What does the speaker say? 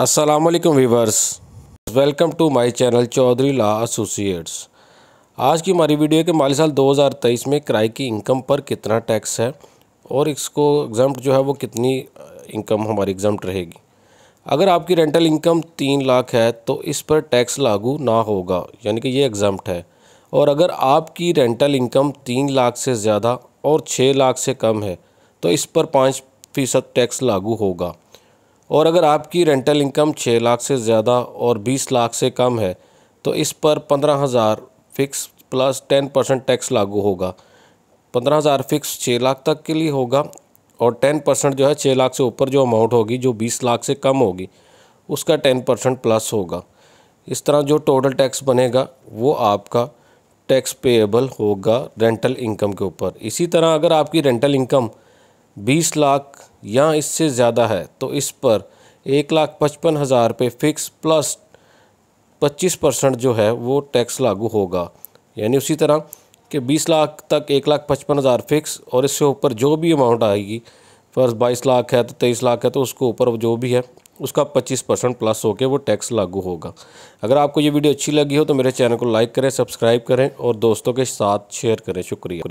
Aslam viewers welcome to my channel Chaudhary law associates आज की हमारी वीडियो के माली साल 2023 में किराए की इनकम पर कितना टैक्स है और इसको एग्जाम जो है वो कितनी इनकम हमारी एग्जाम रहेगी अगर आपकी रेंटल इनकम तीन लाख है तो इस पर टैक्स लागू ना होगा यानी कि ये एग्जाम है और अगर आपकी रेंटल इनकम तीन लाख से ज़्यादा और छः लाख से कम है तो इस पर पाँच फ़ीसद टैक्स लागू होगा और अगर आपकी रेंटल इनकम छः लाख से ज़्यादा और बीस लाख से कम है तो इस पर पंद्रह हज़ार fix plus ten percent tax लागू होगा पंद्रह हज़ार फिक्स छः लाख तक के लिए होगा और टेन परसेंट जो है छः लाख से ऊपर जो अमाउंट होगी जो बीस लाख से कम होगी उसका टेन परसेंट प्लस होगा इस तरह जो टोटल टैक्स बनेगा वो आपका टैक्स पेएबल होगा रेंटल इनकम के ऊपर इसी तरह अगर आपकी रेंटल इनकम बीस लाख या इससे ज़्यादा है तो इस पर एक लाख पचपन हज़ार रुपये फिक्स प्लस पच्चीस परसेंट जो है वो टैक्स लागू होगा यानी उसी तरह कि बीस लाख तक एक लाख पचपन हज़ार फिक्स और इससे ऊपर जो भी अमाउंट आएगी फर्स्ट बाईस लाख है तो तेईस लाख है तो उसको ऊपर जो भी है उसका पच्चीस परसेंट प्लस होकर वो टैक्स लागू होगा अगर आपको ये वीडियो अच्छी लगी हो तो मेरे चैनल को लाइक करें सब्सक्राइब करें और दोस्तों के साथ शेयर करें शुक्रिया